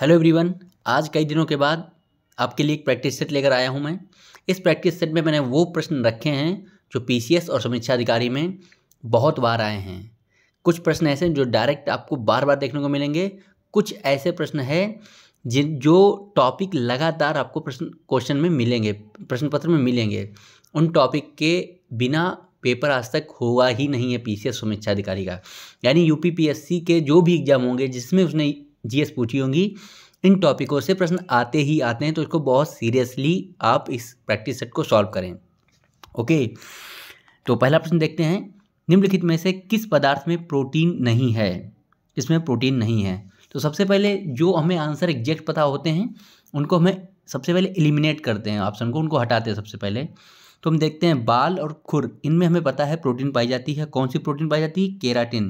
hello everyone आज कई दिनों के बाद आपके लिए एक प्रैक्टिस सेट लेकर आया हूं मैं इस प्रैक्टिस सेट में मैंने वो प्रश्न रखे हैं जो पीसीएस और समीक्षा अधिकारी में बहुत बार आए हैं कुछ प्रश्न ऐसे हैं जो डायरेक्ट आपको बार बार देखने को मिलेंगे कुछ ऐसे प्रश्न हैं जिन जो टॉपिक लगातार आपको प्रश्न क्वेश्चन में मिलेंगे प्रश्न पत्र में मिलेंगे उन टॉपिक के बिना पेपर आज तक हुआ ही नहीं है पीसीएस समीक्षा अधिकारी का यानी यूपीपीएससी के जो भी एग्जाम होंगे जिसमें उसने जीएस पूछी होंगी इन टॉपिकों से प्रश्न आते ही आते हैं तो इसको बहुत सीरियसली आप इस प्रैक्टिस सेट को सॉल्व करें ओके तो पहला प्रश्न देखते हैं निम्नलिखित में से किस पदार्थ में प्रोटीन नहीं है इसमें प्रोटीन नहीं है तो सबसे पहले जो हमें आंसर एग्जैक्ट पता होते हैं उनको हमें सबसे पहले एलिमिनेट करते हैं ऑप्शन को उनको हटाते हैं सबसे पहले तो हम देखते हैं बाल और खुर इनमें हमें पता है प्रोटीन पाई जाती है कौन सी प्रोटीन पाई जाती है केराटिन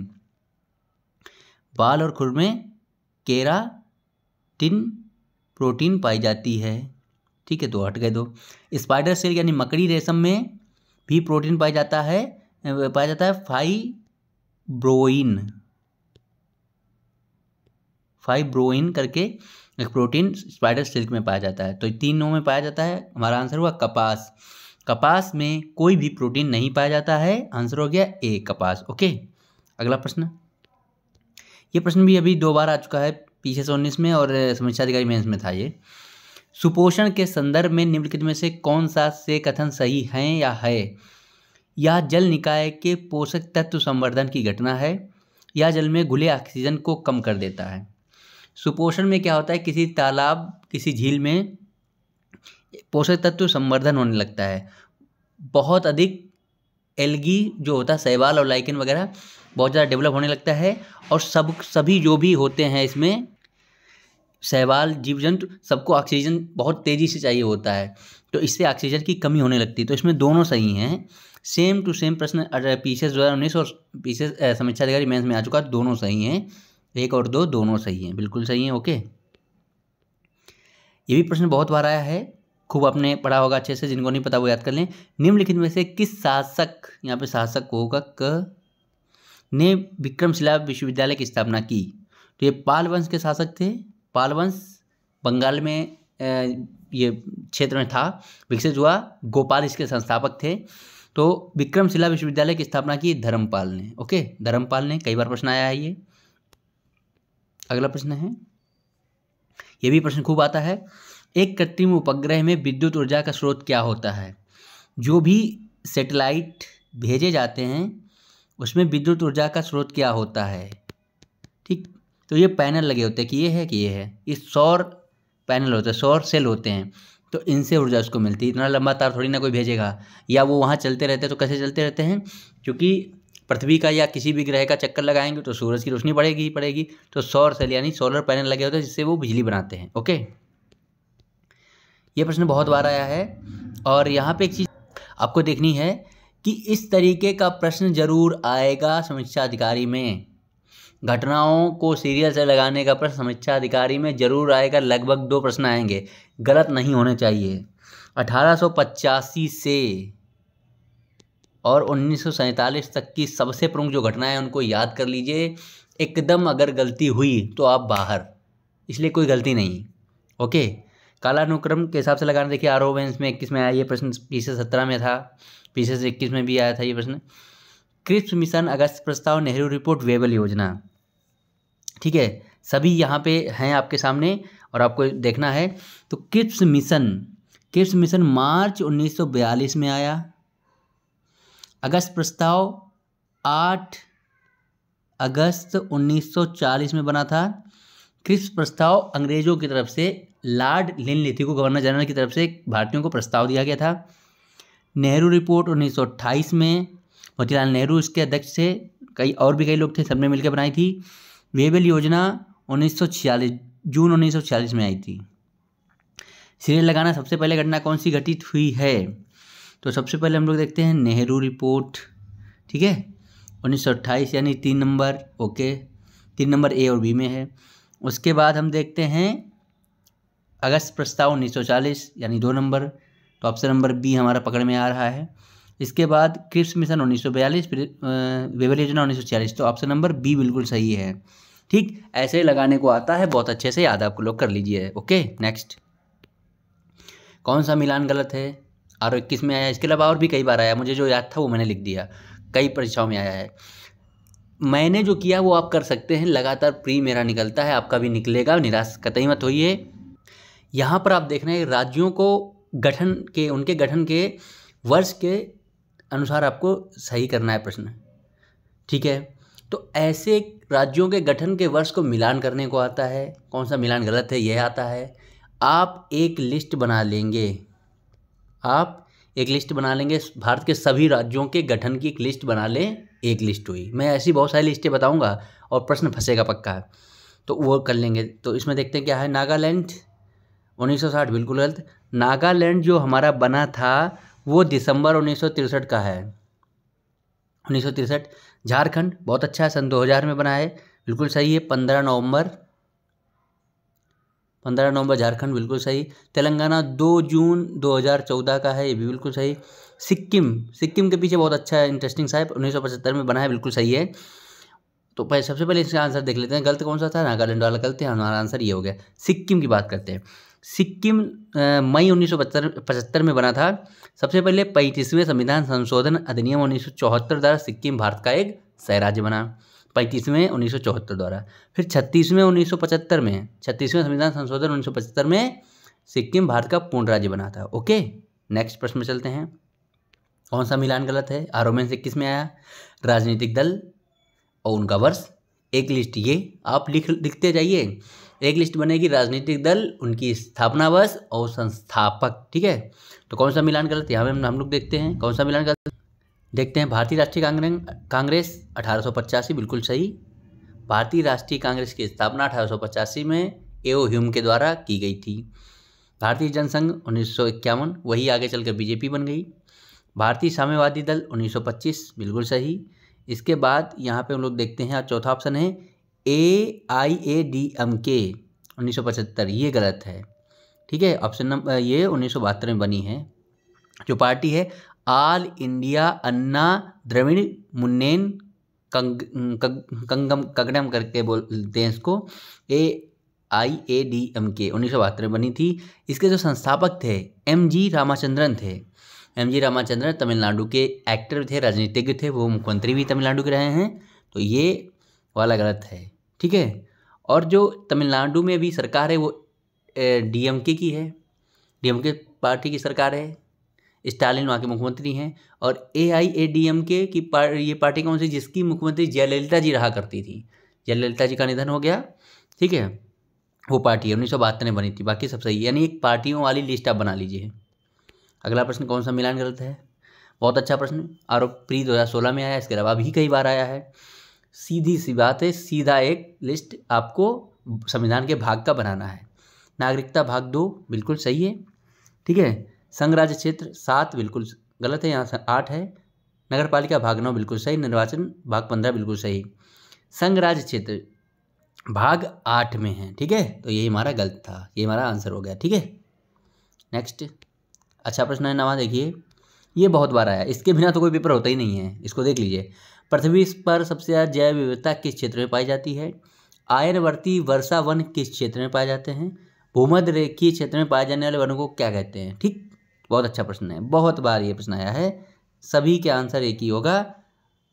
बाल और खुर में केराटिन प्रोटीन पाई जाती है ठीक है तो हट गए दो स्पाइडर सेल यानी मकड़ी रेशम में भी प्रोटीन पाया जाता है पाया जाता है फाइब्रोइन फाइब्रोइन करके एक प्रोटीन स्पाइडर सिल्क में पाया जाता है तो तीनों में पाया जाता है हमारा आंसर हुआ कपास कपास में कोई भी प्रोटीन नहीं पाया जाता है आंसर हो गया ए कपास ओके अगला प्रश्न ये प्रश्न भी अभी दो बार आ चुका है पीछे से उन्नीस में और समस्या अधिकारी मेन्स में था ये सुपोषण के संदर्भ में निम्नलिखित में से कौन सा से कथन सही है या है यह जल निकाय के पोषक तत्व संवर्धन की घटना है या जल में घुले ऑक्सीजन को कम कर देता है सुपोषण में क्या होता है किसी तालाब किसी झील में पोषक तत्व संवर्धन होने लगता है बहुत अधिक एलगी जो होता है शैवाल और लाइकन वगैरह बहुत ज़्यादा डेवलप होने लगता है और सब सभी जो भी होते हैं इसमें शैवाल जीव जंतु सबको ऑक्सीजन बहुत तेज़ी से चाहिए होता है तो इससे ऑक्सीजन की कमी होने लगती है तो इसमें दोनों सही हैं सेम टू सेम प्रश्न पीसेस दो हज़ार उन्नीस और पीसेस समीक्षा अधिकारी मेंस में आ चुका दोनों सही हैं एक और दो दोनों सही हैं बिल्कुल सही हैं ओके ये भी प्रश्न बहुत बार आया है खूब आपने पढ़ा होगा अच्छे से जिनको नहीं पता वो याद कर लें निम्नलिखित में से किस शासक यहाँ पे शासक होगा क ने विक्रमशिला विश्वविद्यालय की स्थापना की तो ये पाल वंश के शासक थे पाल वंश बंगाल में ये क्षेत्र में था विकसित हुआ गोपाल इसके संस्थापक थे तो विक्रमशिला विश्वविद्यालय की स्थापना की धर्मपाल ने ओके धर्मपाल ने कई बार प्रश्न आया है ये अगला प्रश्न है ये भी प्रश्न खूब आता है एक कृत्रिम उपग्रह में विद्युत ऊर्जा का स्रोत क्या होता है जो भी सेटेलाइट भेजे जाते हैं उसमें विद्युत ऊर्जा का स्रोत क्या होता है ठीक तो ये पैनल लगे होते हैं कि ये है कि ये है ये सौर पैनल होते हैं सौर सेल होते हैं तो इनसे ऊर्जा उसको मिलती है इतना लंबा तार थोड़ी ना कोई भेजेगा या वो वहाँ चलते रहते हैं तो कैसे चलते रहते हैं क्योंकि पृथ्वी का या किसी भी ग्रह का चक्कर लगाएंगे तो सूरज की रोशनी बढ़ेगी ही पड़ेगी तो सौर सेल यानी सोलर पैनल लगे होते हैं जिससे वो बिजली बनाते हैं ओके ये प्रश्न बहुत बार आया है और यहाँ पे एक चीज़ आपको देखनी है कि इस तरीके का प्रश्न जरूर आएगा समीक्षा अधिकारी में घटनाओं को सीरियल से लगाने का प्रश्न समीक्षा अधिकारी में जरूर आएगा लगभग दो प्रश्न आएंगे गलत नहीं होने चाहिए अठारह से और उन्नीस तक की सबसे प्रमुख जो घटनाएं उनको याद कर लीजिए एकदम अगर गलती हुई तो आप बाहर इसलिए कोई गलती नहीं ओके कालानुक्रम के हिसाब से लगाना देखिए आरोवेंस में इक्कीस में आया ये प्रश्न बीस से सत्रह में था पीछे से इक्कीस में भी आया था ये प्रश्न क्रिप्स मिशन अगस्त प्रस्ताव नेहरू रिपोर्ट वेबल योजना ठीक है सभी यहाँ पे हैं आपके सामने और आपको देखना है तो Cripps mission Cripps mission March 1942 में आया अगस्त प्रस्ताव आठ अगस्त 1940 में बना था क्रिप्स प्रस्ताव अंग्रेज़ों की तरफ से लॉर्ड लिन लिथी को गवर्नर जनरल की तरफ से भारतीयों को प्रस्ताव दिया गया था नेहरू रिपोर्ट उन्नीस में मोतीलाल नेहरू इसके अध्यक्ष थे कई और भी कई लोग थे सबने मिलकर बनाई थी वेबल योजना 1946 जून 1946 में आई थी सिरे लगाना सबसे पहले घटना कौन सी घटित हुई है तो सबसे पहले हम लोग देखते हैं नेहरू रिपोर्ट ठीक है 1928 यानी तीन नंबर ओके तीन नंबर ए और बी में है उसके बाद हम देखते हैं अगस्त प्रस्ताव 1940 यानी दो नंबर तो ऑप्शन नंबर बी हमारा पकड़ में आ रहा है इसके बाद क्रिप्स मिशन उन्नीस सौ बयालीस वेबल योजना उन्नीस सौ छियालीस तो ऑप्शन नंबर बी बिल्कुल सही है ठीक ऐसे ही लगाने को आता है बहुत अच्छे से याद आपको लोग कर लीजिए ओके नेक्स्ट कौन सा मिलान गलत है आर इक्कीस में आया इसके अलावा और भी कई बार आया मुझे जो याद था वो मैंने लिख दिया कई परीक्षाओं में आया है मैंने जो किया वो आप कर सकते हैं लगातार प्री मेरा निकलता है आपका भी निकलेगा निराश कतई मत होइए यहाँ पर आप देख रहे हैं राज्यों को गठन के उनके गठन के वर्ष के अनुसार आपको सही करना है प्रश्न ठीक है तो ऐसे राज्यों के गठन के वर्ष को मिलान करने को आता है कौन सा मिलान गलत है यह आता है आप एक लिस्ट बना लेंगे आप एक लिस्ट बना लेंगे भारत के सभी राज्यों के गठन की एक लिस्ट बना लें एक लिस्ट हुई मैं ऐसी बहुत सारी लिस्टें बताऊंगा और प्रश्न फंसेगा पक्का है तो वो कर लेंगे तो इसमें देखते हैं क्या है नागालैंड 1960 बिल्कुल गलत नागालैंड जो हमारा बना था वो दिसंबर उन्नीस का है उन्नीस झारखंड बहुत अच्छा है सन 2000 में बना है बिल्कुल सही है पंद्रह नवंबर पंद्रह नवंबर झारखंड बिल्कुल सही तेलंगाना दो जून 2014 का है ये भी बिल्कुल सही सिक्किम सिक्किम के पीछे बहुत अच्छा है इंटरेस्टिंग साहब उन्नीस में बना है बिल्कुल सही है तो पहले सबसे पहले इसका आंसर देख लेते हैं गलत कौन सा था नागालैंड वाला गलत है हमारा आंसर ये हो गया सिक्किम की बात करते हैं सिक्किम मई उन्नीस सौ में बना था सबसे पहले पैंतीसवें संविधान संशोधन अधिनियम उन्नीस द्वारा सिक्किम भारत का एक सहराज्य बना पैंतीसवें उन्नीस द्वारा फिर छत्तीसवें उन्नीस में छत्तीसवें संविधान संशोधन उन्नीस में सिक्किम भारत का पूर्ण राज्य बना था ओके नेक्स्ट प्रश्न में चलते हैं कौन सा मिलान गलत है आरोमेंस से किस में आया राजनीतिक दल और उनका वर्ष एक लिस्ट ये आप लिख लिखते जाइए एक लिस्ट बनेगी राजनीतिक दल उनकी स्थापना वर्ष और संस्थापक ठीक है तो कौन सा मिलान गलत यहाँ पर हम लोग देखते हैं कौन सा मिलान गलत देखते हैं भारतीय राष्ट्रीय कांग्रेस अठारह बिल्कुल सही भारतीय राष्ट्रीय कांग्रेस की स्थापना अठारह में एओ ह्यूम के द्वारा की गई थी भारतीय जनसंघ उन्नीस वही आगे चलकर बीजेपी बन गई भारतीय साम्यवादी दल 1925 बिल्कुल सही इसके बाद यहाँ पे हम लोग देखते हैं चौथा ऑप्शन है ए आई ए डी एम के उन्नीस ये गलत है ठीक है ऑप्शन नंबर ये उन्नीस में बनी है जो पार्टी है आल इंडिया अन्ना द्रविड़ मुन्नेन कंग, कंगम कगड़म करके बोलते हैं इसको ए आई ए डी एम के उन्नीस सौ बहत्तर में बनी थी इसके जो संस्थापक थे एम जी रामाचंद्रन थे एम जी रामाचंद्रन तमिलनाडु के एक्टर थे राजनीतिज्ञ थे वो मुख्यमंत्री भी तमिलनाडु के रहे हैं तो ये वाला गलत है ठीक है और जो तमिलनाडु में अभी सरकार है वो डीएमके की है डीएमके पार्टी की सरकार है स्टालिन वहाँ के मुख्यमंत्री हैं और ए आई ए डी एम के की पार, ये पार्टी कौन सी जिसकी मुख्यमंत्री जयललिता जी रहा करती थी जयललिता जी का निधन हो गया ठीक है वो पार्टी है उन्नीस सौ बहत्तर में बनी थी बाकी सब सही यानी एक पार्टियों वाली लिस्ट आप बना लीजिए अगला प्रश्न कौन सा मिलान गलत है बहुत अच्छा प्रश्न आरोप प्री दो हज़ार सोलह में आया इसके अलावा अभी कई बार आया है सीधी सी बात है सीधा एक लिस्ट आपको संविधान के भाग का बनाना है नागरिकता भाग दो बिल्कुल सही है ठीक है संघ राज्य क्षेत्र सात बिल्कुल गलत है यहाँ आठ है नगर पालिका भाग नौ बिल्कुल सही निर्वाचन भाग पंद्रह बिल्कुल सही संघ राज्य क्षेत्र भाग आठ में है ठीक है तो यही हमारा गलत था ये हमारा आंसर हो गया ठीक है नेक्स्ट अच्छा प्रश्न है नवा देखिए ये बहुत बार आया इसके बिना तो कोई पेपर होता ही नहीं है इसको देख लीजिए पृथ्वी पर सबसे ज़्यादा जैव विविधता किस क्षेत्र में पाई जाती है आयनवर्ती वर्षा वन किस क्षेत्र में पाए जाते हैं भूमध्य रेखीय क्षेत्र में पाए जाने वाले वनों को क्या कहते हैं ठीक बहुत अच्छा प्रश्न है बहुत बार ये प्रश्न आया है सभी के आंसर एक ही होगा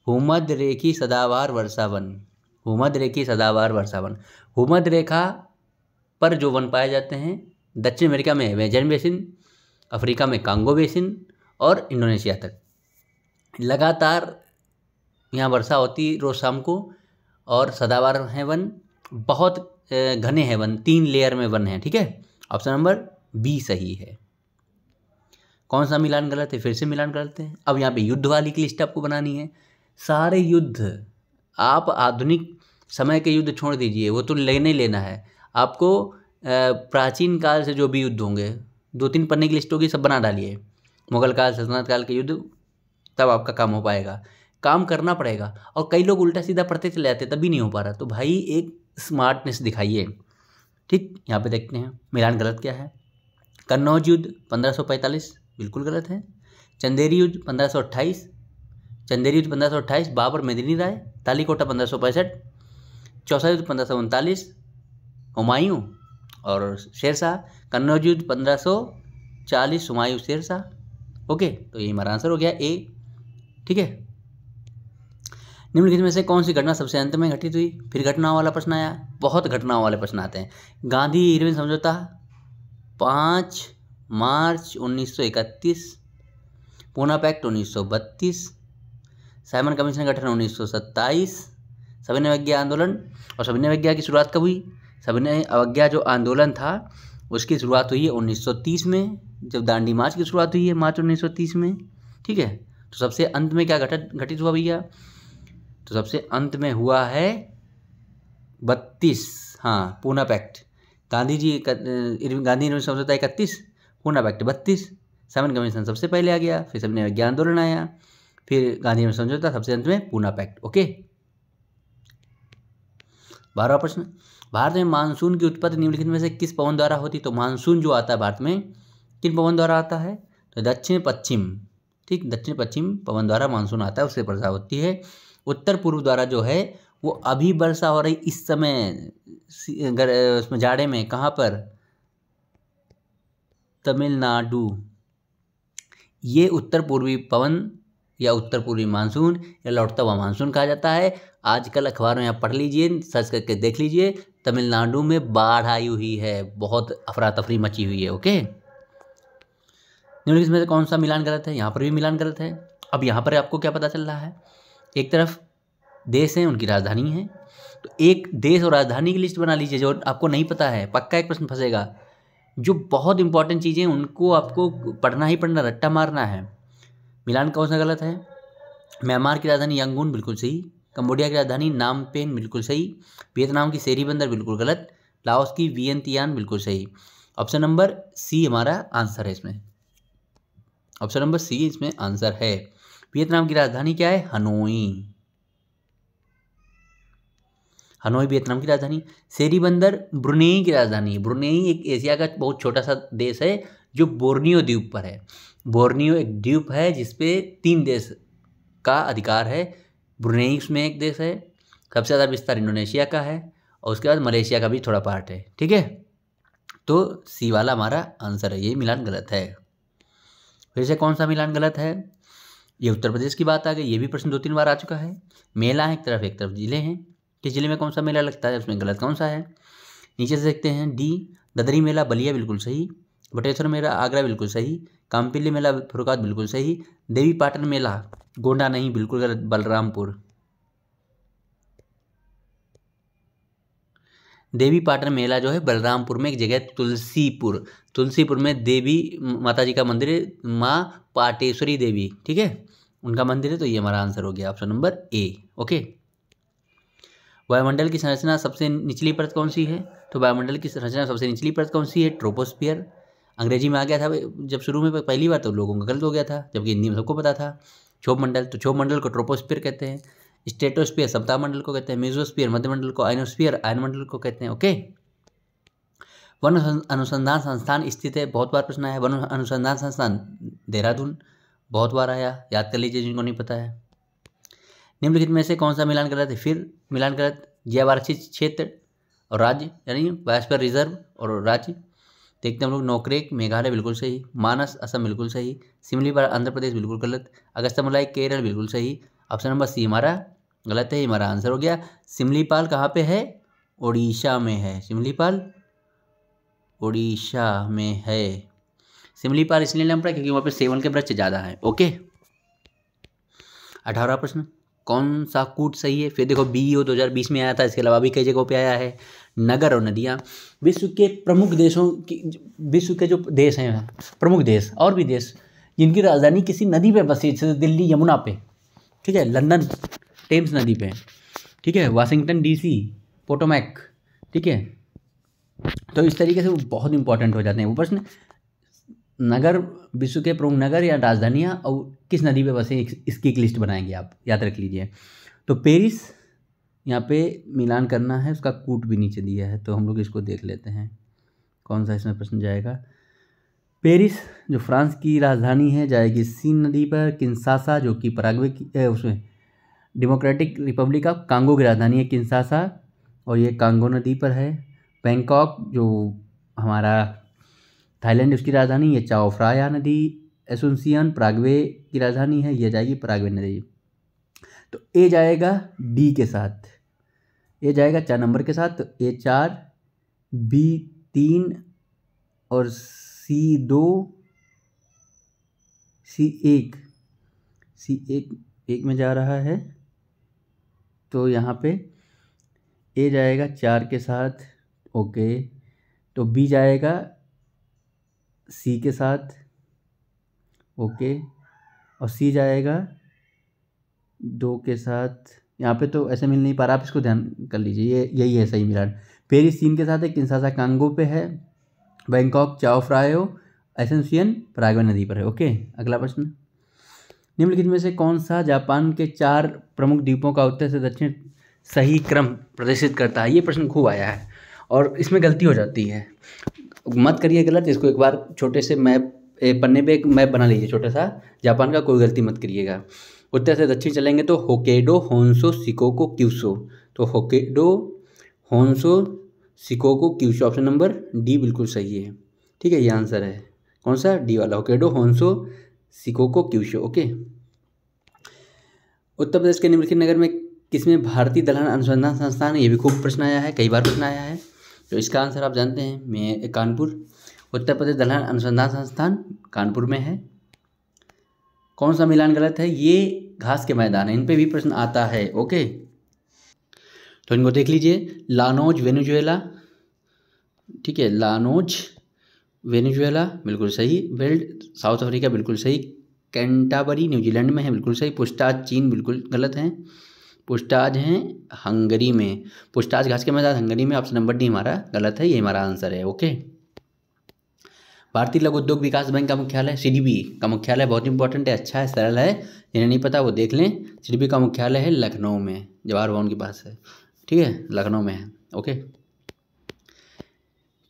भूमध्य रेखी सदावार वर्षा वन भूमध्य रेखी सदावार वर्षा वन भूमध्य रेखा पर जो वन पाए जाते हैं दक्षिण अमेरिका में वेजन बेसिन अफ्रीका में कांगो बेसिन और इंडोनेशिया तक लगातार यहाँ वर्षा होती रोज़ शाम को और सदाबार हैं वन बहुत घने हैं वन तीन लेयर में वन है ठीक है ऑप्शन नंबर बी सही है कौन सा मिलान गलत है फिर से मिलान गलत हैं अब यहाँ पे युद्ध वाली की लिस्ट आपको बनानी है सारे युद्ध आप आधुनिक समय के युद्ध छोड़ दीजिए वो तो लेने लेना है आपको प्राचीन काल से जो भी युद्ध होंगे दो तीन पन्ने की लिस्ट होगी सब बना डालिए मुगल काल सल्तनत काल के युद्ध तब आपका काम हो पाएगा काम करना पड़ेगा और कई लोग उल्टा सीधा पढ़ते चले जाते तभी नहीं हो पा रहा तो भाई एक स्मार्टनेस दिखाइए ठीक यहाँ पे देखते हैं मिलान गलत क्या है कन्नौज युद्ध 1545 बिल्कुल गलत है चंदेरी युद्ध 1528 चंदेरी युद्ध 1528 बाबर मेदिनी राय तालीकोटा पंद्रह सौ पैंसठ चौसा युद्ध पंद्रह सौ उनतालीस हुमायूं और शेरशाह कन्नौज युद्ध पंद्रह सौ चालीस हुमायूं शेरशाह ओके तो ये हमारा आंसर हो गया ए ठीक है निम्नलिखित में से कौन सी घटना सबसे अंत में घटित हुई फिर घटनाओं वाला प्रश्न आया बहुत घटनाओं वाले प्रश्न आते हैं गांधी इरविन समझौता पाँच March 1931 Poona pact 1932 Simon commission गठन 1927 सविनय अवज्ञा आंदोलन और सविनय अवज्ञा की शुरुआत कब हुई सविनय अवज्ञा जो आंदोलन था उसकी शुरुआत हुई है तीस में जब दांडी मार्च की शुरुआत हुई है मार्च तीस में ठीक है तो सबसे अंत में क्या घटित हुआ भैया तो सबसे अंत में हुआ है बत्तीस हाँ पूना पैक्ट गांधी जी गांधी ने समझौता इकतीस पूना पैक्ट बत्तीस सेवन कमीशन सबसे पहले आ गया फिर सबने विज्ञान आंदोलन आया फिर गांधी ने समझौता सबसे अंत में पूना पैक्ट ओके बारहवा प्रश्न भारत में मानसून की उत्पत्ति निम्नलिखित में से किस पवन द्वारा होती तो मानसून जो आता है भारत में किन पवन द्वारा आता है तो दक्षिण पश्चिम ठीक दक्षिण पश्चिम पवन द्वारा मानसून आता है उससे वर्षा होती है उत्तर पूर्व द्वारा जो है वो अभी वर्षा हो रही इस समय उसमें जाड़े में कहाँ पर तमिलनाडु ये उत्तर पूर्वी पवन या उत्तर पूर्वी मानसून या लौटता हुआ मानसून कहा जाता है आजकल अखबारों में आप पढ़ लीजिए सर्च करके देख लीजिए तमिलनाडु में बाढ़ आई हुई है बहुत अफरा तफरी मची हुई है ओके निम्नलिखित में से कौन सा मिलान गलत है यहाँ पर भी मिलान गलत है अब यहाँ पर आपको क्या पता चल रहा है एक तरफ देश हैं उनकी राजधानी है तो एक देश और राजधानी की लिस्ट बना लीजिए जो आपको नहीं पता है पक्का एक प्रश्न फंसेगा जो बहुत इंपॉर्टेंट चीज़ें उनको आपको पढ़ना ही पढ़ना रट्टा मारना है मिलान कौन सा गलत है म्यांमार की राजधानी यांगून बिल्कुल सही कम्बोडिया की राजधानी नाम पेन बिल्कुल सही वियतनाम की सेरी बंदर बिल्कुल गलत लाओस की वियंतियान बिल्कुल सही ऑप्शन नंबर सी हमारा आंसर है इसमें ऑप्शन नंबर सी इसमें आंसर है वियतनाम की राजधानी क्या है हनोई हनोई वियतनाम की राजधानी सेरी बंदर ब्रुनेई की राजधानी ब्रुनेई एक एशिया का बहुत छोटा सा देश है जो बोर्नियो द्वीप पर है बोर्नियो एक द्वीप है जिसपे तीन देश का अधिकार है ब्रुनेई उसमें एक देश है सबसे ज़्यादा विस्तार इंडोनेशिया का है और उसके बाद मलेशिया का भी थोड़ा पार्ट है ठीक है तो सी वाला हमारा आंसर है ये मिलान गलत है फिर से कौन सा मिलान गलत है ये उत्तर प्रदेश की बात आ गई ये भी प्रश्न दो तीन बार आ चुका है मेला है एक तरफ एक तरफ जिले हैं किस जिले में कौन सा मेला लगता है उसमें गलत कौन सा है नीचे से देखते हैं डी ददरी मेला बलिया बिल्कुल सही बटेश्वर मेला आगरा बिल्कुल सही कामपिल्ली मेला फुरुकात बिल्कुल सही देवी पाटन मेला गोंडा नहीं बिल्कुल गलत बलरामपुर देवी पाटन मेला जो है बलरामपुर में एक जगह है तुलसीपुर तुलसीपुर में देवी माता जी का मंदिर है माँ पाटेश्वरी देवी ठीक है उनका मंदिर है तो ये हमारा आंसर हो गया ऑप्शन नंबर ए ओके वायुमंडल की संरचना सबसे निचली परत कौन सी है तो वायुमंडल की संरचना सबसे निचली परत कौन सी है ट्रोपोस्फियर अंग्रेजी में आ गया था जब शुरू में पहली बार तो लोगों का गलत हो गया था जबकि हिंदी में सबको पता था क्षोभ मंडल तो क्षोभ मंडल को ट्रोपोस्फियर कहते हैं स्टेटोस्पियर मंडल को कहते हैं म्यूजोस्पियर मध्यमंडल को आइनोस्पियर आयन मंडल को कहते हैं ओके वन अनुसंधान संस्थान स्थित है बहुत बार प्रश्न आया वन अनुसंधान संस्थान देहरादून बहुत बार आया याद कर लीजिए जिनको नहीं पता है निम्नलिखित में से कौन सा मिलान गलत है फिर मिलान गलत ज्यावार्षिक क्षेत्र और राज्य यानी बायोस्फीयर रिजर्व और राज्य देखते हैं हम लोग नौकरेक मेघालय बिल्कुल सही मानस असम बिल्कुल सही सिमलीपार आंध्र प्रदेश बिल्कुल गलत अगस्तमलाई केरल बिल्कुल सही ऑप्शन नंबर सी हमारा गलत है हमारा आंसर हो गया सिमलीपाल कहाँ पे है उड़ीसा में है सिमलीपाल उड़ीसा में है सिमलीपाल इसलिए लेना पड़ा क्योंकि वहाँ पे सेवन के वृक्ष ज़्यादा हैं ओके अठारह प्रश्न कौन सा कूट सही है फिर देखो बी ओ दो हज़ार बीस में आया था इसके अलावा भी कई जगहों पे आया है नगर और नदियाँ विश्व के प्रमुख देशों की विश्व के जो देश हैं प्रमुख देश और भी देश जिनकी राजधानी किसी नदी पर बसी जैसे दिल्ली यमुना पे ठीक है लंदन टेम्स नदी पे ठीक है वाशिंगटन डीसी पोटोमैक ठीक है तो इस तरीके से वो बहुत इंपॉर्टेंट हो जाते हैं वो प्रश्न नगर विश्व के प्रमुख नगर या राजधानियाँ और किस नदी पे बसे इसकी एक लिस्ट बनाएंगे आप याद रख लीजिए तो पेरिस यहाँ पे मिलान करना है उसका कूट भी नीचे दिया है तो हम लोग इसको देख लेते हैं कौन सा इसमें प्रश्न जाएगा पेरिस जो फ्रांस की राजधानी है जाएगी सीन नदी पर किन्सासा जो कि पराग्वे की उसमें डेमोक्रेटिक रिपब्लिक ऑफ कांगो की राजधानी है किन्सासा और ये कांगो नदी पर है बैंकॉक जो हमारा थाईलैंड उसकी राजधानी ये चाओफ्राया नदी एसोसियन प्रागवे की राजधानी है यह जाएगी प्रागवे नदी तो ए जाएगा डी के साथ ए जाएगा चार नंबर के साथ तो ए चार बी तीन और सी दो सी एक सी एक एक में जा रहा है तो यहाँ पे ए जाएगा चार के साथ ओके तो बी जाएगा सी के साथ ओके और सी जाएगा दो के साथ यहाँ पे तो ऐसे मिल नहीं पा रहा आप इसको ध्यान कर लीजिए ये यही है सही मिलान पेरिस तीन के साथ है किन्सासा कांगो पे है बैंकॉक चाओ फ्रायो एसेंसियन प्रागवे नदी पर है ओके अगला प्रश्न निम्नलिखित में से कौन सा जापान के चार प्रमुख द्वीपों का उत्तर से दक्षिण सही क्रम प्रदर्शित करता है ये प्रश्न खूब आया है और इसमें गलती हो जाती है मत करिए गलत इसको एक बार छोटे से मैप पन्ने पे एक मैप बना लीजिए छोटा सा जापान का कोई गलती मत करिएगा उत्तर से दक्षिण चलेंगे तो होकेडो होन्सो सिकोको क्यूसो तो Hokkaido Honshu Shikoku Kyushu option number D बिल्कुल सही है ठीक है ये आंसर है कौन सा डी वाला होकेडो होंसो सिकोको क्यूशो ओके उत्तर प्रदेश के निम्नलिखित नगर में किसमें भारतीय दलहन अनुसंधान संस्थान ये भी खूब प्रश्न आया है कई बार प्रश्न आया है तो इसका आंसर आप जानते हैं मैं कानपुर उत्तर प्रदेश दलहन अनुसंधान संस्थान कानपुर में है कौन सा मिलान गलत है ये घास के मैदान है इन पर भी प्रश्न आता है ओके तो इनको देख लीजिए लानोज वेनेजुएला ठीक है लानोज वेनेजुएला बिल्कुल सही वेल्ड साउथ अफ्रीका बिल्कुल सही कैंटाबरी न्यूजीलैंड में है बिल्कुल सही पुष्टाज चीन बिल्कुल गलत हैं पुष्टाज हैं हंगरी में पुष्टाज घास के मैदान हंगरी में ऑप्शन नंबर डी हमारा गलत है ये हमारा आंसर है ओके भारतीय लघु उद्योग विकास बैंक का मुख्यालय सीडीबी का मुख्यालय बहुत इंपॉर्टेंट है अच्छा है सरल है जिन्हें नहीं पता वो देख लें सीडीबी का मुख्यालय है लखनऊ में जवाहर भवन के पास है ठीक है लखनऊ में है ओके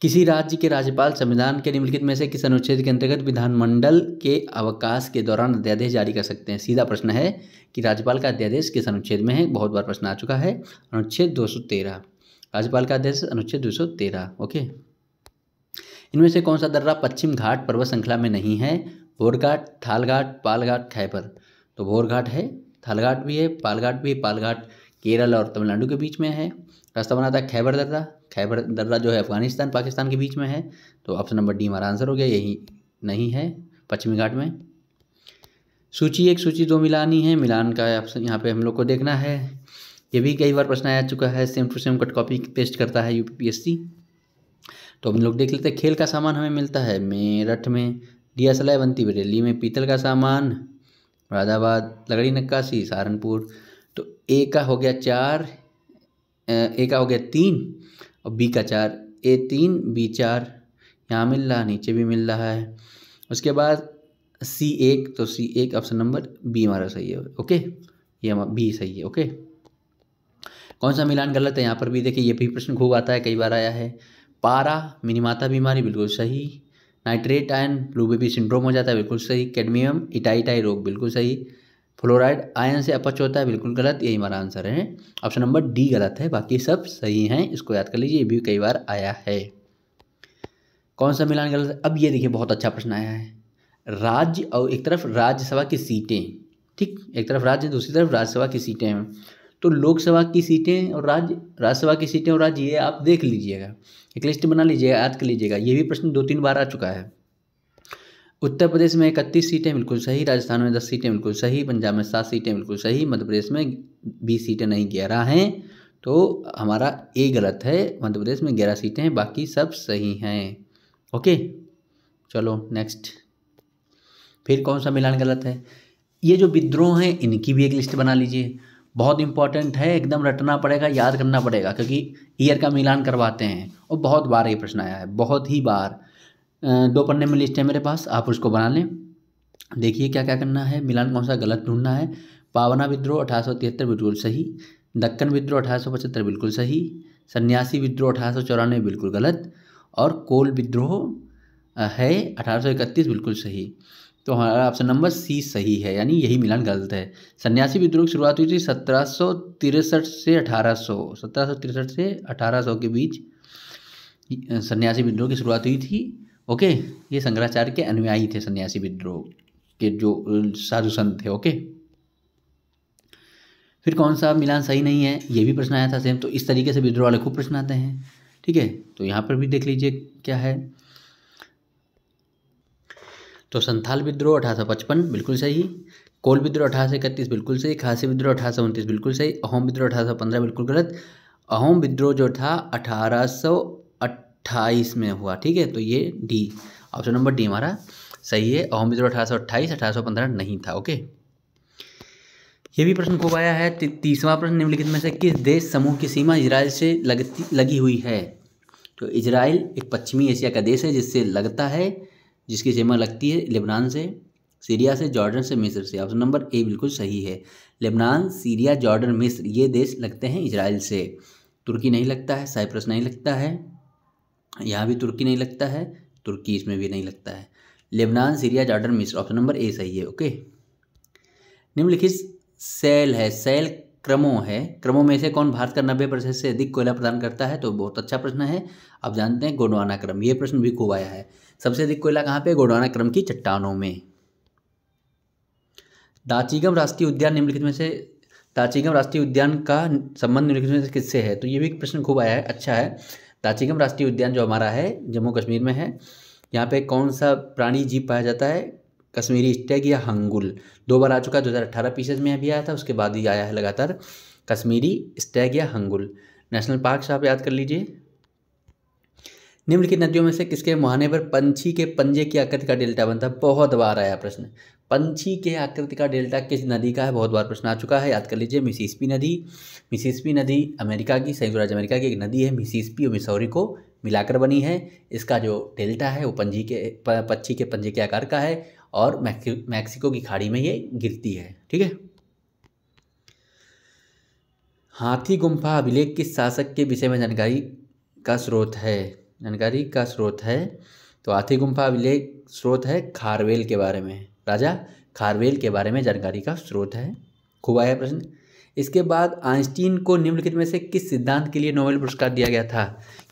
किसी राज्य के राज्यपाल संविधान के निम्नलिखित में से किस अनुच्छेद के अंतर्गत विधानमंडल के अवकाश के दौरान अध्यादेश जारी कर सकते हैं सीधा प्रश्न है कि राज्यपाल का अध्यादेश किस अनुच्छेद में है बहुत बार प्रश्न आ चुका है अनुच्छेद 213 राज्यपाल का अध्यादेश अनुच्छेद 213 ओके इनमें से कौन सा दर्रा पश्चिम घाट पर्वत श्रृंखला में नहीं है भोरघाट थालघाट पालघाट खैपर तो भोरघाट है थालघाट भी है पालघाट भी पालघाट केरल और तमिलनाडु के बीच में है रास्ता बना था खैबर दर्रा खैबर दर्रा जो है अफगानिस्तान पाकिस्तान के बीच में है तो ऑप्शन नंबर डी हमारा आंसर हो गया यही नहीं है पश्चिमी घाट में सूची एक सूची दो मिलानी है मिलान का ऑप्शन यहाँ पे हम लोग को देखना है ये भी कई बार प्रश्न आ चुका है same to same cut copy paste करता है यूपीपीएससी तो हम लोग देख लेते हैं खेल का सामान हमें मिलता है मेरठ में दिया सलाय बनती बरेली में पीतल का सामान मुरादाबाद लकड़ी नक्काशी सहारनपुर ए का हो गया चार ए का हो गया तीन और बी का चार ए तीन बी चार यहाँ मिल रहा नीचे भी मिल रहा है उसके बाद सी एक तो सी एक ऑप्शन नंबर बी हमारा सही है ओके ये हमारा बी सही है ओके कौन सा मिलान गलत है यहाँ पर भी देखिए ये भी प्रश्न खूब आता है कई बार आया है पारा मिनिमाता बीमारी बिल्कुल सही nitrate ion blue baby syndrome हो जाता है बिल्कुल सही कैडमियम इटाइटाई रोग बिल्कुल सही फ्लोराइड आयन से अपच होता है बिल्कुल गलत यही हमारा आंसर है ऑप्शन नंबर डी गलत है बाकी सब सही हैं इसको याद कर लीजिए ये भी कई बार आया है कौन सा मिलान गलत है अब ये देखिए बहुत अच्छा प्रश्न आया है राज्य और एक तरफ राज्यसभा की सीटें ठीक एक तरफ राज्य दूसरी तरफ राज्यसभा की सीटें हैं तो लोकसभा की सीटें और राज्य राज्यसभा की सीटें और राज्य ये आप देख लीजिएगा एक लिस्ट बना लीजिएगा याद कर लीजिएगा ये भी प्रश्न दो तीन बार आ चुका है उत्तर प्रदेश में इकतीस सीटें बिल्कुल सही राजस्थान में दस सीटें बिल्कुल सही पंजाब में सात सीटें बिल्कुल सही मध्य प्रदेश में बीस सीटें नहीं ग्यारह हैं तो हमारा ए गलत है मध्य प्रदेश में ग्यारह सीटें हैं बाकी सब सही हैं ओके चलो नेक्स्ट फिर कौन सा मिलान गलत है ये जो विद्रोह हैं इनकी भी एक लिस्ट बना लीजिए बहुत इंपॉर्टेंट है एकदम रटना पड़ेगा याद करना पड़ेगा क्योंकि ईयर का मिलान करवाते हैं और बहुत बार ये प्रश्न आया है बहुत ही बार दो पन्ने में लिस्ट है मेरे पास आप उसको बना लें देखिए क्या क्या करना है मिलान कौन सा गलत ढूंढना है पावना विद्रोह अठारह सौ तिहत्तर बिल्कुल सही दक्कन विद्रोह अठारह सौ पचहत्तर बिल्कुल सही सन्यासी विद्रोह अठारह सौ चौरानवे बिल्कुल गलत और कोल विद्रोह है अठारह सौ इकतीस बिल्कुल सही तो हमारा ऑप्शन नंबर सी सही है यानी यही मिलान गलत है सन्यासी विद्रोह की शुरुआत हुई थी सत्रह सौ तिरसठ से अठारह सौ सत्रह सौ तिरसठ से अठारह सौ के बीच सन्यासी विद्रोह की शुरुआत हुई थी ओके ये शंकराचार्य के अनुयायी थे सन्यासी विद्रोह के जो साधु संत थे ओके फिर कौन सा मिलान सही नहीं है ये भी प्रश्न आया था सेम तो इस तरीके से विद्रोह वाले खूब प्रश्न आते हैं ठीक है तो यहाँ पर भी देख लीजिए क्या है तो संथाल विद्रोह अठारह सौ पचपन बिल्कुल सही कोल विद्रोह अठारह सौ इकतीस बिल्कुल सही खासी विद्रोह अठारह सौ उनतीस बिल्कुल सही अहोम विद्रोह अठारह सौ पंद्रह बिल्कुल गलत अहोम विद्रोह जो था अठारह सौ अट्ठाईस में हुआ ठीक है तो ये डी ऑप्शन नंबर डी हमारा सही है और मित्रों अठारह सौ अट्ठाईस अठारह सौ पंद्रह नहीं था ओके ये भी प्रश्न खूब आया है तीसवा प्रश्न निम्नलिखित में से किस देश समूह की सीमा इजराइल से लगती लगी हुई है तो इजराइल एक पश्चिमी एशिया का देश है जिससे लगता है जिसकी सीमा लगती है लेबनान से सीरिया से जॉर्डन से मिस्र से ऑप्शन नंबर ए बिल्कुल सही है लेबनान सीरिया जॉर्डन मिस्र ये देश लगते हैं इजराइल से तुर्की नहीं लगता है साइप्रस नहीं लगता है यहाँ भी तुर्की नहीं लगता है तुर्की इसमें भी नहीं लगता है लेबनान सीरिया जॉर्डन मिस्र ऑप्शन नंबर ए सही है ओके निम्नलिखित सेल है सेल क्रमों है क्रमों में से कौन भारत का नब्बे प्रतिशत से अधिक कोयला प्रदान करता है तो बहुत अच्छा प्रश्न है आप जानते हैं गोडवाना क्रम ये प्रश्न भी खूब आया है सबसे अधिक कोयला कहाँ पे गोडवाना क्रम की चट्टानों में दाचीगम राष्ट्रीय उद्यान निम्नलिखित में से दाचीगम राष्ट्रीय उद्यान का संबंध निम्नलिखित में से किससे है तो ये भी प्रश्न खूब आया है अच्छा है ताचिकम राष्ट्रीय उद्यान जो हमारा है जम्मू कश्मीर में है यहाँ पे कौन सा प्राणी जीव पाया जाता है कश्मीरी स्टैग या हंगुल दो बार आ चुका है दो हज़ार अठारह पीसेज में अभी आया था उसके बाद ही आया है लगातार कश्मीरी स्टैग या हंगुल नेशनल पार्क से आप याद कर लीजिए निम्नलिखित नदियों में से किसके मुहाने पर पंछी के पंजे की आकृति का डेल्टा बनता है बहुत बार आया प्रश्न पंछी के आकृति का डेल्टा किस नदी का है बहुत बार प्रश्न आ चुका है याद कर लीजिए मिसिसपी नदी मिसिसपी नदी अमेरिका की संयुक्त राज्य अमेरिका की एक नदी है मिसिसपी और मिसौरी को मिलाकर बनी है इसका जो डेल्टा है वो पंजी के पक्षी के पंजे के आकार का है और मैक्सिको की खाड़ी में ये गिरती है ठीक है हाथी गुम्फा अभिलेख किस शासक के विषय में जानकारी का स्रोत है जानकारी का स्रोत है तो हाथी गुम्फा अभिलेख स्रोत है खारवेल के बारे में राजा खारवेल के बारे में जानकारी का स्रोत है खूब आया प्रश्न इसके बाद आइंस्टीन को निम्नलिखित में से किस सिद्धांत के लिए नोबेल पुरस्कार दिया गया था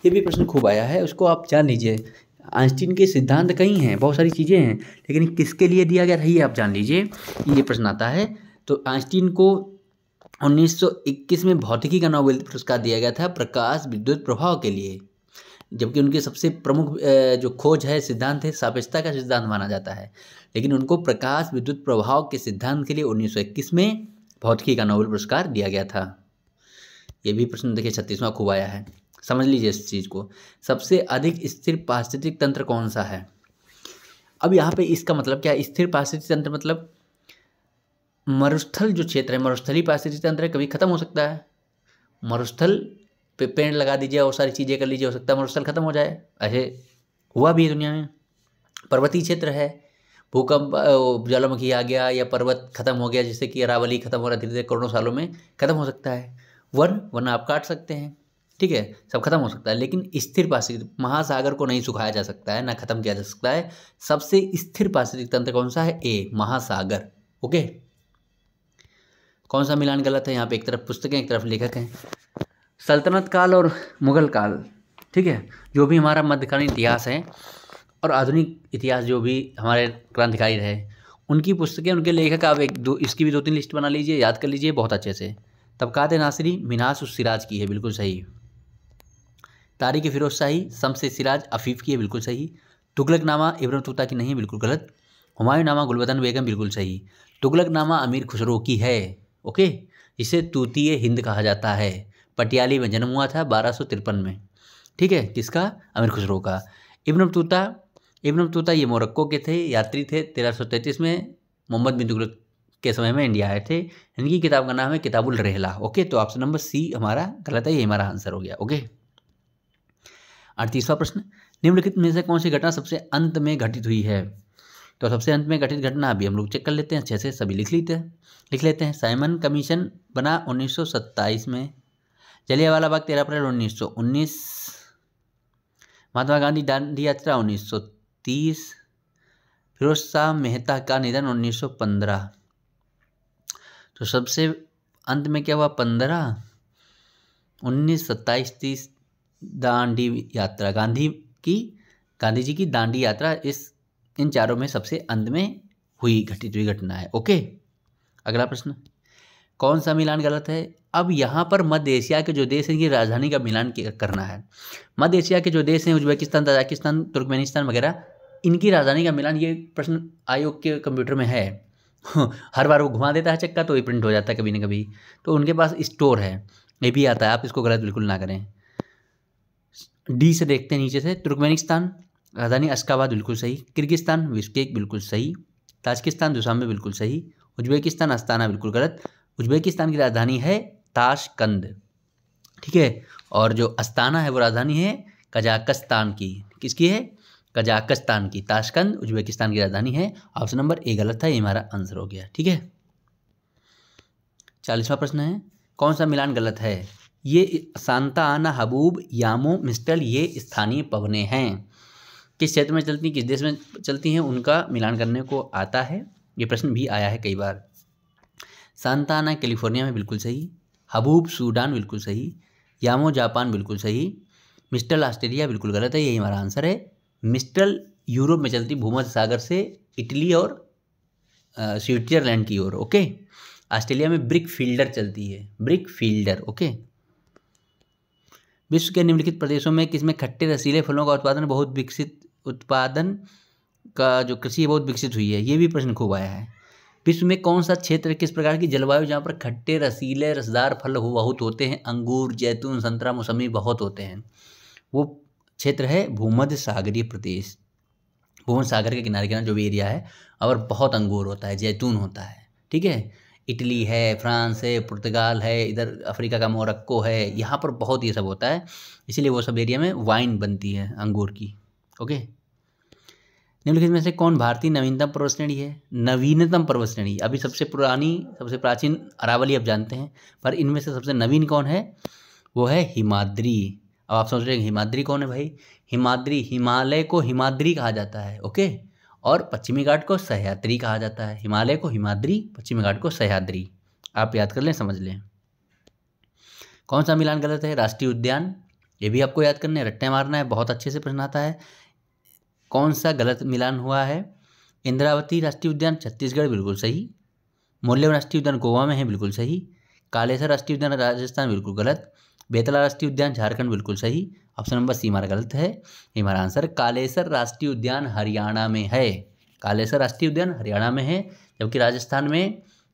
ये भी प्रश्न खूब आया है उसको आप जान लीजिए आइंस्टीन के सिद्धांत कई हैं बहुत सारी चीज़ें हैं लेकिन किसके लिए दिया गया था ये आप जान लीजिए ये प्रश्न आता है तो आइंस्टीन को 1921 में भौतिकी का नोबेल पुरस्कार दिया गया था प्रकाश विद्युत प्रभाव के लिए जबकि उनकी सबसे प्रमुख जो खोज है सिद्धांत है सापेक्षता का सिद्धांत माना जाता है लेकिन उनको प्रकाश विद्युत प्रभाव के सिद्धांत के लिए 1921 में भौतिकी का नोबेल पुरस्कार दिया गया था ये भी प्रश्न देखिए छत्तीसवां खूब आया है समझ लीजिए इस चीज़ को सबसे अधिक स्थिर पारिस्थितिक तंत्र कौन सा है अब यहाँ पे इसका मतलब क्या स्थिर पारिस्थितिक तंत्र मतलब मरुस्थल जो क्षेत्र है मरुस्थली पारिस्थितिक तंत्र कभी खत्म हो सकता है मरुस्थल पे पेड़ लगा दीजिए और सारी चीज़ें कर लीजिए हो सकता है मरुस्थल खत्म हो जाए ऐसे हुआ भी है दुनिया में पर्वतीय क्षेत्र है भूकंप ज्वालामुखी आ गया या पर्वत खत्म हो गया जैसे कि अरावली खत्म हो रहा धीरे धीरे करोड़ों सालों में खत्म हो सकता है वन वन आप काट सकते हैं ठीक है सब खत्म हो सकता है लेकिन स्थिर पारिस्थितिक महासागर को नहीं सुखाया जा सकता है ना खत्म किया जा सकता है सबसे स्थिर पारिस्थितिक तंत्र कौन सा है ए महासागर ओके कौन सा मिलान गलत है यहाँ पे एक तरफ पुस्तकें एक तरफ लेखक हैं सल्तनत काल और मुग़ल काल ठीक है जो भी हमारा मध्यकालीन इतिहास है और आधुनिक इतिहास जो भी हमारे क्रांतिकारी रहे उनकी पुस्तकें उनके लेखक आप एक दो इसकी भी दो तीन लिस्ट बना लीजिए याद कर लीजिए बहुत अच्छे से तबकात नासरी मिनास उस सिराज की है बिल्कुल सही तारिक फिरोज शाही शमश सिराज अफीफ़ की है बिल्कुल सही तुगलक नामा इब्रम तुगता की नहीं है बिल्कुल गलत हमायू नामा गुलबदन बेगम बिल्कुल सही तुगलक नामा अमीर खुसरो की है ओके इसे तूती हिंद कहा जाता है पटियाली में जन्म हुआ था बारह में ठीक है किसका अमीर खुसरो का इब्न बतूता इब्न बतूता ये मोरक्को के थे यात्री थे तेरह में मोहम्मद बिन तुगलक के समय में इंडिया आए थे इनकी किताब का नाम है किताबुल रहला ओके तो ऑप्शन नंबर सी हमारा गलत है ये हमारा आंसर हो गया ओके अड़तीसवा प्रश्न निम्नलिखित में से कौन सी घटना सबसे अंत में घटित हुई है तो सबसे अंत में घटित घटना अभी हम लोग चेक कर लेते हैं अच्छे से सभी लिख लेते हैं लिख लेते हैं साइमन कमीशन बना उन्नीस में चलिए वाला भाग तेरह अप्रैल उन्नीस सौ उन्नीस महात्मा गांधी दांडी यात्रा उन्नीस सौ तीस फिरोज शाह मेहता का निधन उन्नीस सौ पंद्रह तो सबसे अंत में क्या हुआ पंद्रह उन्नीस सत्ताईस तीस दांडी यात्रा गांधी की गांधी जी की दांडी यात्रा इस इन चारों में सबसे अंत में हुई घटित हुई घटना है ओके अगला प्रश्न कौन सा मिलान गलत है अब यहाँ पर मध्य एशिया के जो देश हैं ये राजधानी का मिलान करना है मध्य एशिया के जो देश हैं उज्बेकिस्तान तजाकिस्तान तुर्कमेनिस्तान वगैरह इनकी राजधानी का मिलान ये प्रश्न आयोग के कंप्यूटर में है हाँ, हर बार वो घुमा देता है चक्का तो ये प्रिंट हो जाता है कभी ना कभी तो उनके पास स्टोर है ये भी आता है आप इसको गलत बिल्कुल ना करें डी से देखते हैं नीचे से तुर्कमेनिस्तान राजधानी अस्काबाद बिल्कुल सही किर्गिस्तान विस्केक बिल्कुल सही ताजकिस्तान दुशांबे बिल्कुल सही उज्बेकिस्तान अस्ताना बिल्कुल गलत उज्बेकिस्तान की राजधानी है ताशकंद ठीक है और जो अस्ताना है वो राजधानी है कजाकस्तान की किसकी है कजाकस्तान की ताशकंद उज्बेकिस्तान की राजधानी है ऑप्शन नंबर ए गलत था ये हमारा आंसर हो गया ठीक है चालीसवा प्रश्न है कौन सा मिलान गलत है ये सांता आना हबूब यामो मिस्टल ये स्थानीय पवने हैं किस क्षेत्र में चलती किस देश में चलती हैं उनका मिलान करने को आता है ये प्रश्न भी आया है कई बार सांताना कैलिफोर्निया में बिल्कुल सही हबूब सूडान बिल्कुल सही यामो जापान बिल्कुल सही मिस्टल ऑस्ट्रेलिया बिल्कुल गलत है यही हमारा आंसर है मिस्टल यूरोप में चलती भूमध्य सागर से इटली और स्विट्जरलैंड की ओर ओके ऑस्ट्रेलिया में ब्रिक फील्डर चलती है ब्रिक फील्डर ओके विश्व के निम्नलिखित प्रदेशों में किसमें खट्टे रसीले फलों का उत्पादन बहुत विकसित उत्पादन का जो कृषि है बहुत विकसित हुई है ये भी प्रश्न खूब आया है विश्व में कौन सा क्षेत्र किस प्रकार की जलवायु जहाँ पर खट्टे रसीले रसदार फल बहुत होते हैं अंगूर जैतून संतरा मौसमी बहुत होते हैं वो क्षेत्र है भूमध्य सागरीय प्रदेश भूमध्य सागर के किनारे किनारे जो भी एरिया है और बहुत अंगूर होता है जैतून होता है ठीक है इटली है फ्रांस है पुर्तगाल है इधर अफ्रीका का मोरक्को है यहाँ पर बहुत ये सब होता है इसीलिए वो सब एरिया में वाइन बनती है अंगूर की ओके निम्नलिखित में से कौन भारतीय नवीनतम पर्वत श्रेणी है नवीनतम पर्वत श्रेणी अभी सबसे पुरानी सबसे प्राचीन अरावली आप जानते हैं पर इनमें से सबसे नवीन कौन है वो है हिमाद्री अब आप सोच रहे हैं हिमाद्री कौन है भाई हिमाद्री हिमालय को हिमाद्री कहा जाता है ओके और पश्चिमी घाट को सहयाद्री कहा जाता है हिमालय को हिमाद्री पश्चिमी घाट को सहयाद्री आप याद कर लें समझ लें कौन सा मिलान गलत है राष्ट्रीय उद्यान ये भी आपको याद करना है रट्टे मारना है बहुत अच्छे से प्रश्न आता है कौन सा गलत मिलान हुआ है इंद्रावती राष्ट्रीय उद्यान छत्तीसगढ़ बिल्कुल सही मोल्यम राष्ट्रीय उद्यान गोवा में है बिल्कुल सही कालेसर राष्ट्रीय उद्यान राजस्थान बिल्कुल गलत बेतला राष्ट्रीय उद्यान झारखंड बिल्कुल सही ऑप्शन नंबर सी हमारा गलत है ये हमारा आंसर कालेसर राष्ट्रीय उद्यान हरियाणा में है कालेसर राष्ट्रीय उद्यान हरियाणा में है जबकि राजस्थान में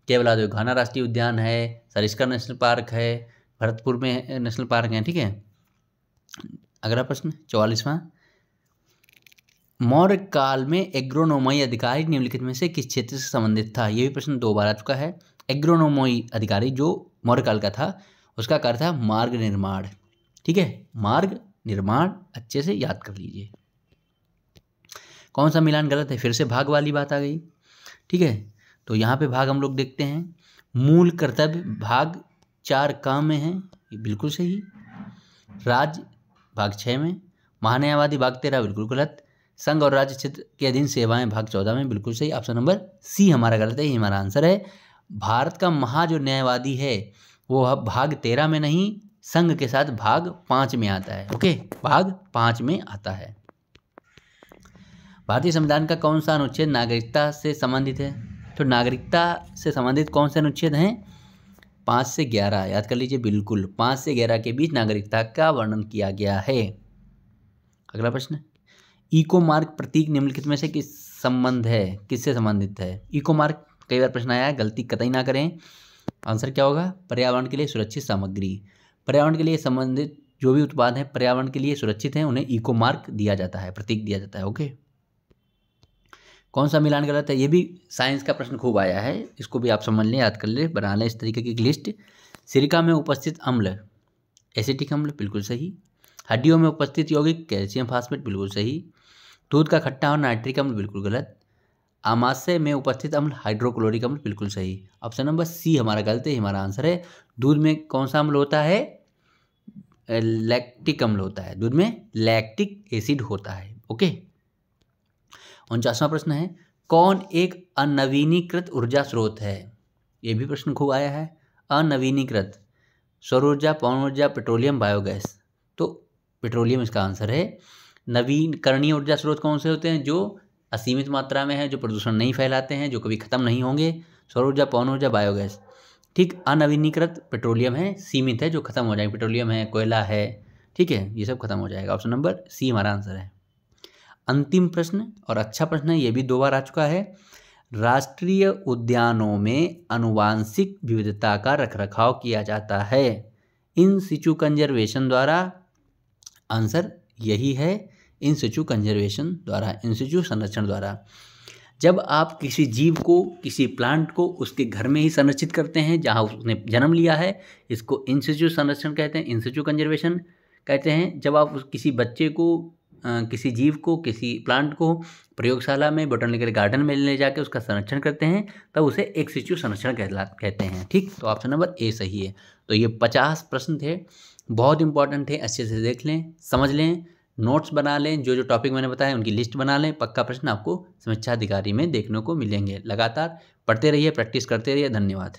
केवला घाना राष्ट्रीय उद्यान है सरिस्का नेशनल पार्क है भरतपुर में नेशनल पार्क है ठीक है अगला प्रश्न चौवालीसवां मौर्य काल में एग्रोनोमई अधिकारी निम्नलिखित में से किस क्षेत्र से संबंधित था ये भी प्रश्न दो बार आ चुका है एग्रोनोमई अधिकारी जो मौर्य काल का था उसका कार्य था मार्ग निर्माण ठीक है मार्ग निर्माण अच्छे से याद कर लीजिए कौन सा मिलान गलत है फिर से भाग वाली बात आ गई ठीक है तो यहाँ पे भाग हम लोग देखते हैं मूल कर्तव्य भाग चार काम में है ये बिल्कुल सही राज भाग छः में महान्यायवादी भाग तेरह बिल्कुल गलत संघ और राज्य क्षेत्र के अधीन सेवाएं भाग चौदह में बिल्कुल सही ऑप्शन नंबर सी हमारा गलत है ये हमारा आंसर है भारत का महा जो न्यायवादी है वो अब भाग तेरह में नहीं संघ के साथ भाग पाँच में आता है ओके भाग पाँच में आता है भारतीय संविधान का कौन सा अनुच्छेद नागरिकता से संबंधित है तो नागरिकता से संबंधित कौन से अनुच्छेद हैं पाँच से ग्यारह याद कर लीजिए बिल्कुल पाँच से ग्यारह के बीच नागरिकता का वर्णन किया गया है अगला प्रश्न इको मार्क प्रतीक निम्नलिखित में से किस संबंध है किससे संबंधित है इको मार्क कई बार प्रश्न आया है गलती कतई ना करें आंसर क्या होगा पर्यावरण के लिए सुरक्षित सामग्री पर्यावरण के लिए संबंधित जो भी उत्पाद हैं पर्यावरण के लिए सुरक्षित हैं उन्हें इको मार्क दिया जाता है प्रतीक दिया जाता है ओके कौन सा मिलान गलत है ये भी साइंस का प्रश्न खूब आया है इसको भी आप समझ लें याद कर लें बना लें इस तरीके की लिस्ट सिरिका में उपस्थित अम्ल एसिटिक अम्ल बिल्कुल सही हड्डियों में उपस्थित यौगिक कैल्शियम फास्फेट बिल्कुल सही दूध का खट्टा और नाइट्रिक अम्ल बिल्कुल गलत आमाशय में उपस्थित अम्ल हाइड्रोक्लोरिक अम्ल बिल्कुल सही ऑप्शन नंबर सी हमारा गलत है हमारा आंसर है दूध में कौन सा अम्ल होता है लैक्टिक अम्ल होता है दूध में लैक्टिक एसिड होता है ओके उनचासवा प्रश्न है कौन एक अनवीनीकृत ऊर्जा स्रोत है ये भी प्रश्न खूब आया है अनवीनीकृत सौर ऊर्जा पवन ऊर्जा पेट्रोलियम बायोगैस तो पेट्रोलियम इसका आंसर है नवीनकरणीय ऊर्जा स्रोत कौन से होते हैं जो असीमित मात्रा में है जो प्रदूषण नहीं फैलाते हैं जो कभी ख़त्म नहीं होंगे सौर ऊर्जा पवन ऊर्जा बायोगैस ठीक अनवीनीकृत पेट्रोलियम है सीमित है जो खत्म हो जाएंगे पेट्रोलियम है कोयला है ठीक है ये सब खत्म हो जाएगा ऑप्शन नंबर सी हमारा आंसर है अंतिम प्रश्न और अच्छा प्रश्न है ये भी दो बार आ चुका है राष्ट्रीय उद्यानों में अनुवांशिक विविधता का रखरखाव किया जाता है इन सिचू कंजर्वेशन द्वारा आंसर यही है इन सिचू कंजर्वेशन द्वारा इन सिचू संरक्षण द्वारा जब आप किसी जीव को किसी प्लांट को उसके घर में ही संरक्षित करते हैं जहाँ उसने जन्म लिया है इसको इन सिचू संरक्षण कहते हैं इन सिचू कंजर्वेशन कहते हैं जब आप उस किसी बच्चे को आ, किसी जीव को किसी प्लांट को प्रयोगशाला में बोटनिकल गार्डन में ले जाकर उसका संरक्षण करते हैं तब उसे एक सिचु संरक्षण कहला कहते हैं ठीक तो ऑप्शन नंबर ए सही है तो ये पचास प्रश्न थे बहुत इंपॉर्टेंट थे अच्छे से देख लें समझ लें नोट्स बना लें जो जो टॉपिक मैंने बताया उनकी लिस्ट बना लें पक्का प्रश्न आपको समीक्षाधिकारी में देखने को मिलेंगे लगातार पढ़ते रहिए प्रैक्टिस करते रहिए धन्यवाद